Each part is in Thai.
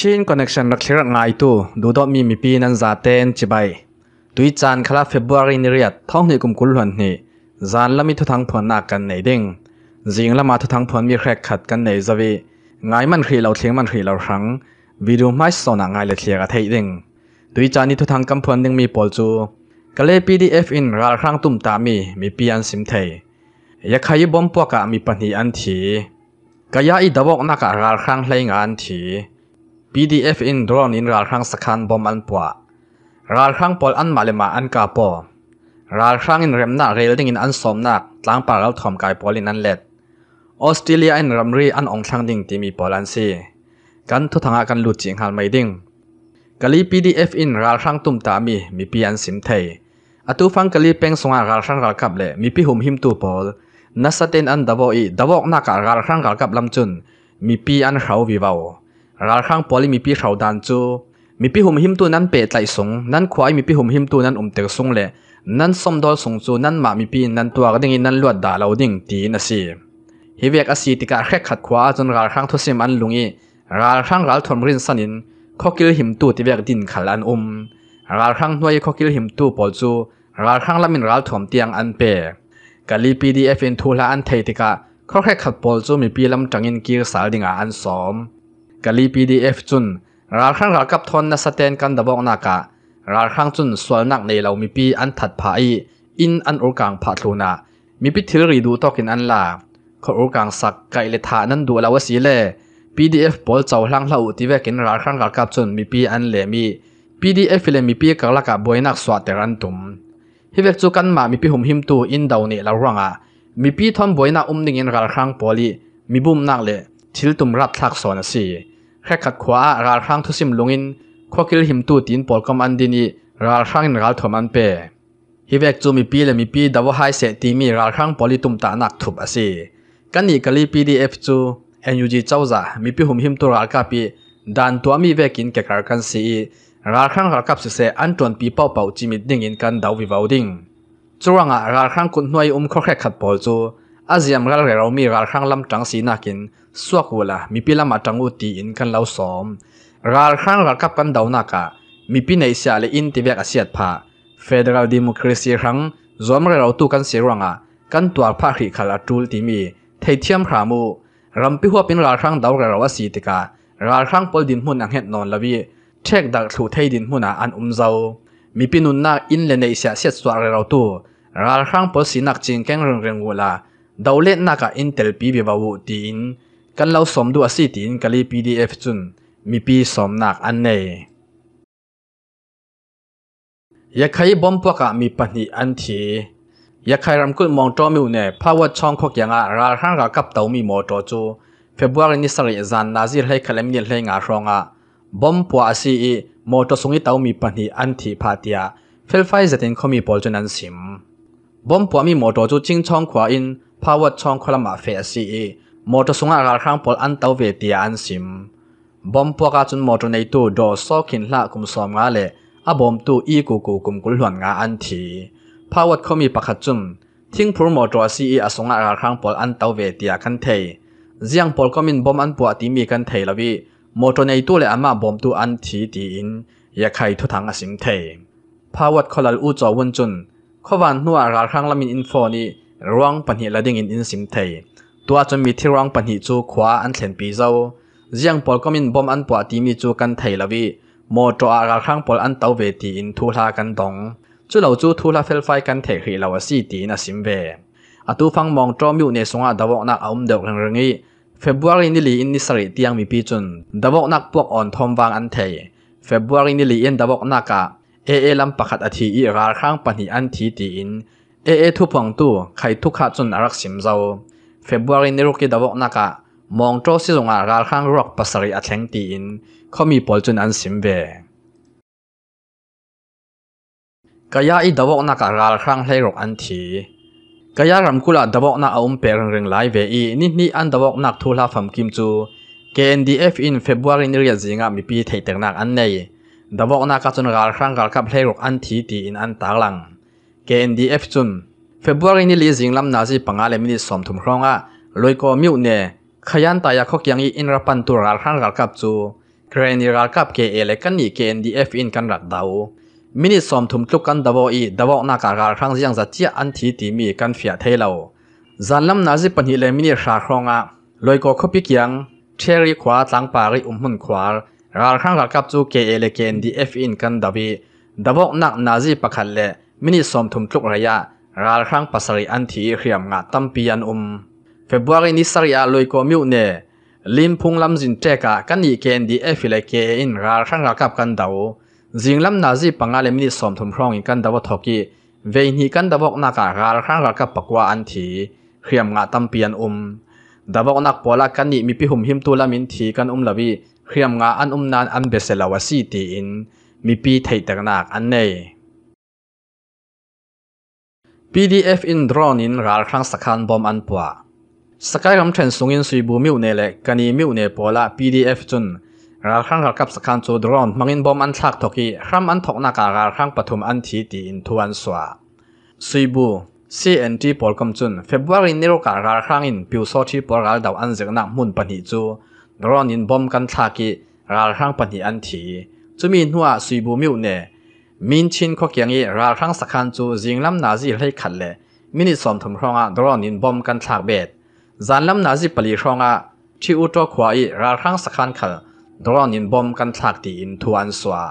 ชินคอนเนคชันรักเชื่อง่ายตัวดูดอมีมีปีนันซาเตนจีบปตุยจานคลาเฟบรีนิเรียดท้องนี่กุมกุลหวนนี่จานละมีทุทังผนหนักกันในดิ่งจิงละมาทุทังผนมีแครกขัดกันในจวีง่ายมันขีเราเทียงมันขีเราครั้งวิดูไม่สนง่ายเลยเทียกะเทยดิ่งตุยจานนี่ทุทังกำอนดิ่งมีปอลจูก็เลยอฟอินราครั้งตุ่มตามีมีปีอันสิมเทยอยากใครบอมปวกกะมีปัญหาอันทีก็ยาอีดบอกนักราครั้งไรเงานที PDF in drone in ral khang sakhan bom an pua ral khang pol an malema an ka po ral khang in remna r a i l ding in an somna k tlang pa ral thom kai pol in an let Australia in ramri an ong thang ding timi pol an si kan thu thanga kan lu ching hal mai ding kali PDF in ral khang tum ta mi mi pi an sim thei atu f a n g kali peng songa ral khang ral kap le mi pi hum him tu pol nasaten an dawo i dawok na ka ral khang ral kap lam chun mi pi an hrau vi vao ราข้างปอลิมีพี่เขาดันจูมีพี่หุ่มหิมตัวนั้นเปิดใจสงนั้นควายมีพี่หุ่มหิมตัวนั้นอมเตกสงเลยนั้นสมดอลสงจูนั้นมามีพี่นั้นตัวก็ดิ่งนั้นลวดด่าเราดิ่งตีนะสิฮิเวกอสีติกาแค่ขัดขวาจนราข้างทุเสมันลุงอีราข้างรักทอมรินสนินข้อกิลหิมตัวที่เวกดินขัดอันอมราข้างหน่วยข้อกิลหิมตัวปอจูราข้างละมินรัทถมเตียงอันเปกาลีพีดีเอฟเอ็นทูลาอันเทติกาข้อแค่ขัดปอจูมีพี่ลำจังอินกีรสาดิ่งอันสมกลีดีเอฟจุนราครั้งรากับทนนัสเตนกันดับอกนากะราครั้งจุนส่วนนักในเรามีปีอันถัดผาออินอันอุกังผาทูนามีพิธีรีดูตอกินอันลาขอุกังสักไกเลทานั้นดูลาวสีเล่ีีดเอฟบอลเจ้าหลังเล่าที่เวกินราครั้งรากับจุนมีปีอันเลมีีดีเอฟเลมีปีกัลกะบวยนักสวัสดรันตุมฮิเวกจุกันมามีปีหุมหิมตูอินดาวเนลารังอ่ะมีปีทอมบวยนักอุ้มดิ่งินราครั้งปอลีมีบุมนักเล่ชิลตุมรับทักสอนสีแครขัดขวาราครั้งทุสิมลงอินควกิลหิมตูตินปอลกอมอันดินีราครั้งนราถมันเปฮิเวกจูมีปีและมีปีดาวไฮเสตีมีราครั้งปอลิตุมตานักถุบอาศีกันอีกลีปีดีเอฟจูเอ็นยูจีเจ้าจ่ามีปีหุมหิมตัวราคาปีดันตัวมีเวกินเกดการกันสีราครั้งราคับสิเซอันจวนปีเป้าเป่าจิมิดดิ้งอินกันดาววิวาวดิ้งจวงอ่งราครั้งคุณหน่วยอุ้มข้อแค่ขัดปอลจูอาเซียนกัลเรามีรารครั้งลำจังสีนักินสวกุลามีพิลามาจังอุติอินกันเล่าซ้อมกาครั้งการกับกันดาวนักะมีพินัยเสียเลยอินที่เวกเสียดผ้าเฟเดรัลดิโมครีสีครั้งรวมเราตู้กันเสียรังอ่ะกันตัวผ้าขี้ขลาดูดที่มีเทเทียมขามูรำพิหัวเป็นรารครั้งดาวเราว่าสีติการารครั้งปอดินหุ่นอังเฮตนอนละวีเช็คดักถูเทีดินหุ่นอ่ะอันอุ้มเจ้ามีพินุนนักอินเลนเอเสียเสียสวกเราตู้การครั้งปอดสีนักจริงแข่งเริงเรืงวัวละดาวเล่นนักอินเทลปีเบาวตีนกันเราสมดูอาศิตินกะลีเอฟจุนมีปีสมนักอันเนยาใครบอมพวกะมีปัญหาอันทียาใครรำคุนมองจอมิวเน่พาวช่องพวกยังอาราห้างกับเตามีมอจอจู เฟบวารินิสริจันนาซิให้คลมเนียนให้งาครองอะบอมปัวกีสีมอตสุงิเตามีปัญหาอันทีพาเตียเฟลไฟจะตินเขามีปอลจนันซิมบอมปัวมีมอจอจูจิงช่องขวาอินพาวชองคลมาเฟซีมอตสุงอาการคั้งปลอันเตวเวตียอันซิมบอมพวกาจุนมอตในตู้ดอซอกินละกุมสอมงาเลอบอมตู้อีกูกูกุมกุลหวนงาอันทีพาวดเขามีปะกจุนทิ้งพูมอตซีอสงอาการคั้งปลอันเตวเวตียคันเทยเซียงปลก็มินบอมอันปวตีมีกันเทยละวิมอตในตู้เลอามาบอมตู้อันทีตีอินยาใค้ทุทังอสิงเทยพาวดคลลอูจอวนจุนขวานนัวอาการคังละมินอินฟอนีร่วงปัญหาละดิ่งอินอินสิมเทยตัวจนมีที่ร่วงปัญหาจูขวาอันเซนปีเจ้าเจียงปอลก็มินบอมอันปวดตีมีจูกันเทยละวิโมจออาการข้งปอลอันเตาเวตีอินทูลากันตงจู่เหล่าจูทูลาเฟลไฟกันเทขีเหล่าสีตีนสิมเวอาตูฟังมองจอมู่ในสงอาดาวนักอุมเด็กเรื่องนี้เฟบรุยนี่ลีอินนิสเรตียงมีปีจุนดาวนักพวกอ่อนทอมวางอันเทยเฟบรุยนี่ลีอินดาวนักกะเอเอลำปักขัดอธิอีรากขัางปัญหาอันทีตีอินเอเอทุพังตู่ใครทุกขัดจนอารักสิมเจ้าเฟบรุวารีนิร้กี่ดาวกนักะมองโจสิสงอาการข้างรักปัสริอัตแหงตีอินเขามีปอลจนอันสิมเวกายาอีดาวกนักะการข้างให้รักอันทีกายารำคุลาดาวกนักอุ้มเปรงเริงไลเวอีนี่นี่อันดาวกนักทุลาฟัมกิมจู KNDF อินเฟบร a ร y นี้เรียกจิงะมีปีเทิักนักอันไหนดาวกนักกจนการข้างการขับให้รักอันทีตีอินอันตาลัง KNDF จุนเฟบรุรีนี้ลีซิงลำนาจีปังอาเลมินิสอมทุมครองอ่ะลอยก็มิวเน่ขยันตายาคกยังอีอินรับปันตุรักขันรักกับจูเครนีรักกับเกเอเลกันนี่ KNDF อินกันรัดดาวมินิสอมทุมทุกกันดาวอีดาวนักการขังยังจะเจียอันทีตีมีกันเฟียเทลาจันลำนาจีปันฮิเลมินิชาครองอ่ะลอยก็คบิกยังเชรีขวาตังปารีอุมมุนขวารัลขังรักกับจูเกเอเลกนดีเอฟอินกันดาวีดาวนักนาจีปักขันเล่มินิสอมทุมทุกระยะราลครั้งปัสริอันทีเรียมงาตั้มปียันอุมเฟบัวารีนิสริอาลุยโกมิวเนลิมพุงลำจินเจกะกันอีเกนดีเอฟิเลเกอิน ราลครั้งรักับกันเดาจิงลำนาจีปังอาเลมินิสอมทุมพรองอินกันดาวทอกีเวนีกันดาวกนักราลครั้งรักับปักว่าอันทีเรียมงาตั้มปียันอุมดาวกนักปอลากันนีมีพิหุมหิมตัวละมินทีกันอุมลาวีเรียมงาอันอุมนานอันเบเซลาวาซีตีอิน มีปีไทยตกนักอันเน่ PDF in drone in ral khang sakhan bom an pwa sakai ram then sungin sui bu miu ne le kani miu ne pola PDF chun ral khang ral kap sakhan chu drone mangin bom an thak thoki ram an thok na ka ral khang pathum an thi ti in thuan swa sui bu CNT polkom chun February nero ka ral khang in piu so thi por ral daw an zek na mun pani chu drone in bom kan thaki ral khang pani an thi chumi nuwa sui bu miu ne มินชินก็ยงยราครั้งสักคันจูจิงลำนาจีให้ขัดเลย มินิสอมถมครองอ่ะดรอนินบอมกันฉากเบ็ดจานลำนาจีปลีครองอ่ะที่อุตโตขวายราครั้งสักคันขัดดรอนินบอมกันฉากตีอินทวนสวา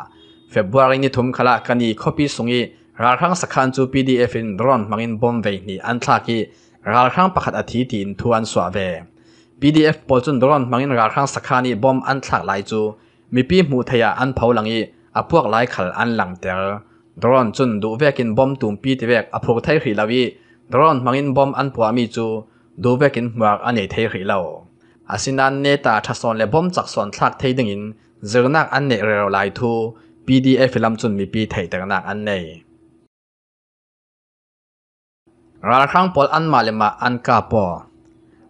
เฟบวารินิุ้มขละกันอีคอปีสุงยีราครั้งสักคันจูพีดีเอฟินดรอนมังอินบอมเวนี่อันฉากีราครั้งประคัดอทิตย์อินทวนสวาเว PDF ปอจุนดรอนมังอินราครั้งสักคันีีบอมอันฉากไหลจูมีปีหมูทยาอันเผาหลังยีอาพวกหลายขันันหลังเดอร์ดรอนจุนดูเวกินบอมตุ่มปีที่เวกอาพวกไทยขีลาวีดรอนมังอินบอมอันพวามีจูดูเวกินหมากอันในไทยขีลาวอาสินันเนตาทัศน์เล่บอมจากส่วนทักไทยดึงอินเจอหนักอันเนเรอวไลทู PDF ลำจุนมีปีไทยแต่หนักอันเนรักครั้งปอลอันมาเลมาอันกาปอ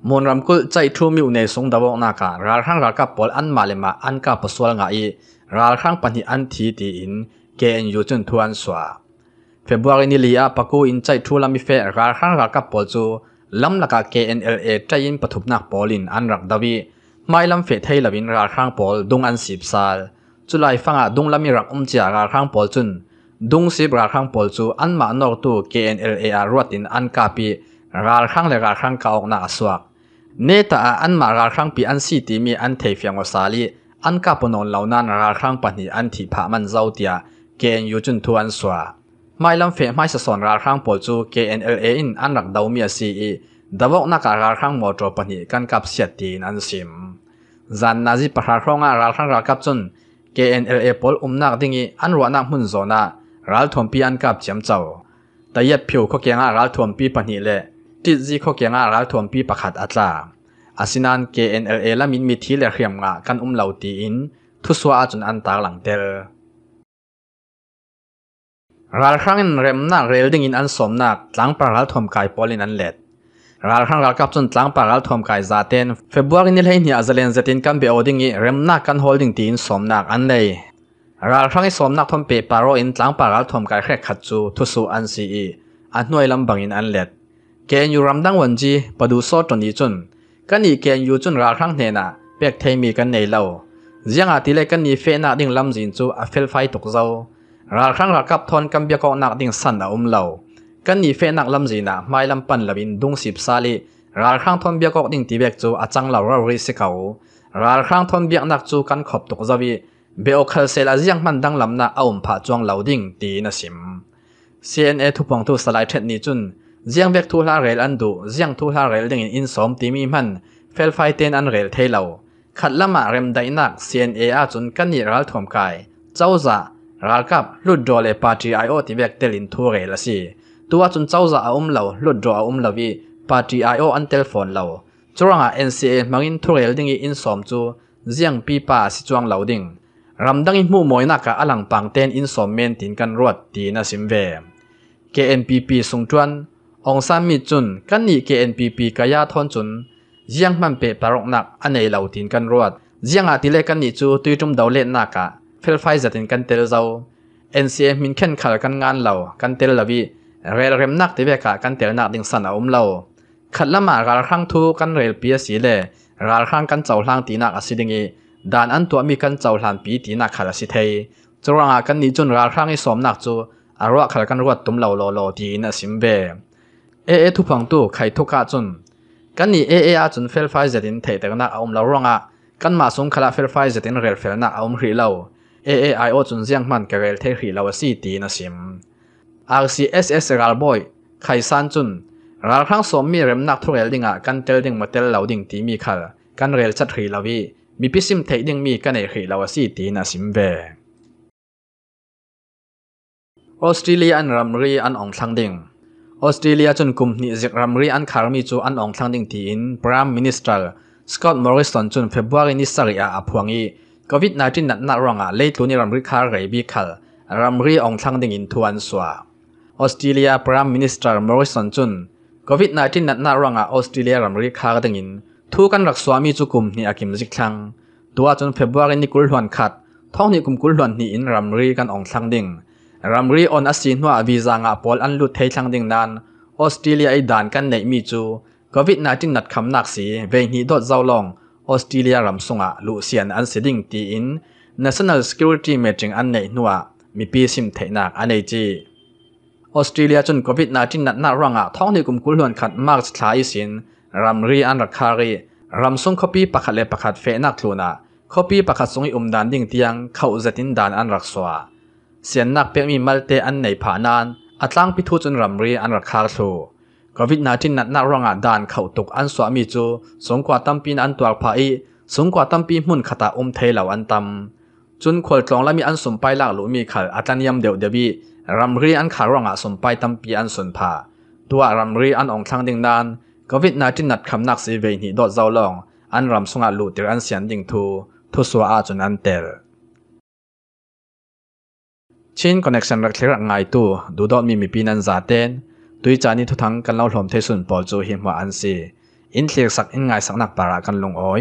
มูลรำกุลใจทูมิวในสงดาวงนากาลรักครั้งรักกับปอลอันมาเลมาอันกาปสวลงไงรัลครั้งปัญหาอันทีตีอินเกณฑ์ยูจนทวนสวาเฟบรุยนี้ลีอาปะกูอินใจทูลามิเฟรัลครั้งรักกับปอลจูลำลักเกณฑ์เอลเอใจอินปฐุมนักปอลินอันรักดาวีไม่ลำเฟหทลวินรัลครั้งปอลดุงอันสิบสัลจุลัยฟังอาดุงลามิรักอุ้มจียรัลครั้งปอลจุนดุงสิบรัลครั้งปอลจูอันมาโนกตูเกณฑ์เอลเออารวดอินอันกาปีรัลครั้งและรัลครั้งเก่าหนกาสวกเนตาอันมารัลครั้งปีอันสี่ตีมีอันเทียงวสาลีอันกับปนนเหล่านั้นราครั้งปนีอันที่พามันเจ้าเตียเกณฑ์ยูจุนทวนสวาไม่ลำเฟไม่สะสอนราครั้งปจู KNLA อินอันหลักดาวเมียซีอีดาวนักราครั้งมอตรปนีกันกับเสียตีนันซิมจันนาจิปราครั้งราครั้งรากับจุน KNLA ปอลอุมนักดิ่งอันรัวนักมุนโซนารัลทอมปีอันกับเจียมเจ้าแต่ยัดผิวเขาเกียงอารัลทอมปีปนีเลติดจีเขาเกียงอารัลทอมปีประคัดอัตรา asinan KNLA la min mi thi le hriam nga kan um lo ti in thu swa a chun an tar lang tel ral khrang in rem na rel ding in an som na tlang par ral thom kai polin an let ral khrang ral kap chun tlang par ral thom kai za ten february ni lhein hi azalen zatin kan be oding i rem na kan holding ti in som nak an nei ral khrang i som nak thom pe paro in tlang par ral thom kai khrek khat chu thu su an si i an noi lam bangin an let ke nyu ramdang wanji padu so toni chun กันนี่เกียนยูจุนราครั้งเนี่ยนะเป็กเทมีกันในเล่าเจียงอาทิเลกันนี่เฟน่าดิ่งลำจินจูอัฟเฟลไฟตกเจ้าราครั้งรากับทอนกันเบียกอนักดิ่งสันดอุ้มเล่ากันนี่เฟนักลำจินนะไม่ลำปันลำอินดุงสิบซาลีราครั้งทอนเบียกอดิ่งตีเบกจูอาจังเล่าเราริสิเขาราครั้งทอนเบียกนักจูกันขบตกเจ้าวีเบลคัลเซลอาเจียงมันดังลำนาอุ้มผาจวงเล่าดิ่งตีนสิม CNA ทุกปองทุกสไลด์เทนน่จุนเจียงเวกทูลาเรลอันดูเจียงทูลาเรลดึงอินสมตีมีมันเฟลไฟเตนอันเรลเทเลาขัดละมาเรมไดนักเซียนเออาจนกันนีรัลถมกายเจ้าจะรักกับลุดโดเลปาร์ตี้ไอโอที่เวกเตลินทูเรลสิตัวจนเจ้าจะอาอุ้มเลาลุดโดเอาุ้มเลวีปาร์ตี้ไอโออันเทลฟอนเลวจวงอาเอ็นซีเอมังอินทูเรลดึงอินสมจูเจียงปีป้าสิจวงเลาดึงรำดังอินมู่มวยนักกับอลังปังเตนอินสมเมนตินกันรวดตีนาสิมเวพีพีส่งจวนองซานมิจุนกันนี่เกนพีพีกายาทอนจุนยังมันเปปารกนักอันไหนเหล่าตินกันรวดยังอาทิเลกันนี่จูตุยจุมดาวเล่นนักะเฟลไฟจัดินกันเตลเจ้าเอ็มมินเข็นขัดกันงานเหล่ากันเตลลาวีเรลเรมนักี่เวกะกันเตลนักดิงสันอา้มเหล่าขัดละมากาครั้งทูกันเรลเปียสีเล่กาครั้งกันเจ้าหลางตีนักอสิดิงีด่านอันตัวมีกันเจ้าหลางปีตีนักขัดสิเทยจรังกันนี้จุนกาครั้งอีสมนักจูอารวะขัดกันรวดตุมเหล่าโลโลดีนักสิมเบเอเอทุพังตู้ไข่ทุกอาจุนกันนี่เอเออาจุนเฟลไฟจะตินเทแต่กันนักอมเราร่องอ่ะกันมาสงขลาเฟลไฟจะตินเรลเฟลนักอมรีเราเอเอไอโอจุนเสียงมันกับเรลเทรีเราสีตีนะสิมอาร์ซีเอสเอสรัลบอยไข่ซันจุนรัลครั้งสมมีเรมนักทุเรลดิ่งอ่ะกันเตลดิ่งมาเตลเราดิ่งตีมีขลกันเรลชัดหรีเราวีมีพิซิมเทดิ่งมีกันไอรีเราสีตีนะสิมเวออสเตรเลียอันรัมรีอันองทังดิ่งออสเตรเลียจนกุมนิจิกรัมรีอันคาร์มีจูอันองทางดิ่งทีินพรามมินิสเตอร์สกอตต์มอริสันจนเฟบรุรีนิสียอาอพวงอีโควิด19นัดนักรองอาเลตุนิรัมรีคาร์เรบิคัลรัมรีองทางดิ่งอินทวนสวาออสเตรเลียพรามมินิสเตอร์มอริสันจนโควิด19นัดนักรองอาออสเตรเลียรัมรีคาร์ดิ่งอินทุกันรักสวามีจุกุมนิอากิมจิกทังตัวจนเฟบรุรีนิกุลหวนขัดท้องนิกุมกุลหวนนิอินรัมรีกันองทางดิ่ง ramri on asin hua visa nga pol an lut thei thlang ding nan australia ai dan kan nei mi chu covid 19 nat kham nak si ve ni dot zau long australia ram sunga lu sian an seding ti in national security meeting an nei nuwa mi pi sim thei nak anei chi australia chun covid 19 nat na ranga thong ni kum kul hon khat mark thlai sin ramri an rakhari ramsung copy pakhale pakhat fe nak thluna copy pakhat sungi umdan ding tiang khau zatin dan an rakswa เสียนนักเปียมีมาลเตอันในผานานอัตลังพิทูจนรำรีอันรักคาโซกวิดนาที่นัดนักรองอาดานเข่าตกอันสวามีจูสงกว่าตั้มปีนอันตัวผายสงกว่าตั้มปีมุ่นขตาอมเทเหล่าอันตำจนขวดกลองและมีอันสมไปหลักหลุมีขัดอัตันยำเดียวเดบีรำรีอันขารองอาสมไปตั้มปีอันสนผาตัวรำรีอันองทางดิ่งนานกวิดนาที่นัดคำนักสีเวนีดอดเจ้าลองอันรำสงอาลูเตออันเสียนดิ่งทูทุสวาอาจนอันเตอชิ้นคอนเนคชันรักเทรักไงตู้ดูดอดมีมีปีนัน่าเตนตุยจานี้ทุทังกันเล่าหลอมเทสุนปอลจูหิมว่าอันซีอินเทียสักอินไงสักนักปารากันลงอ้อย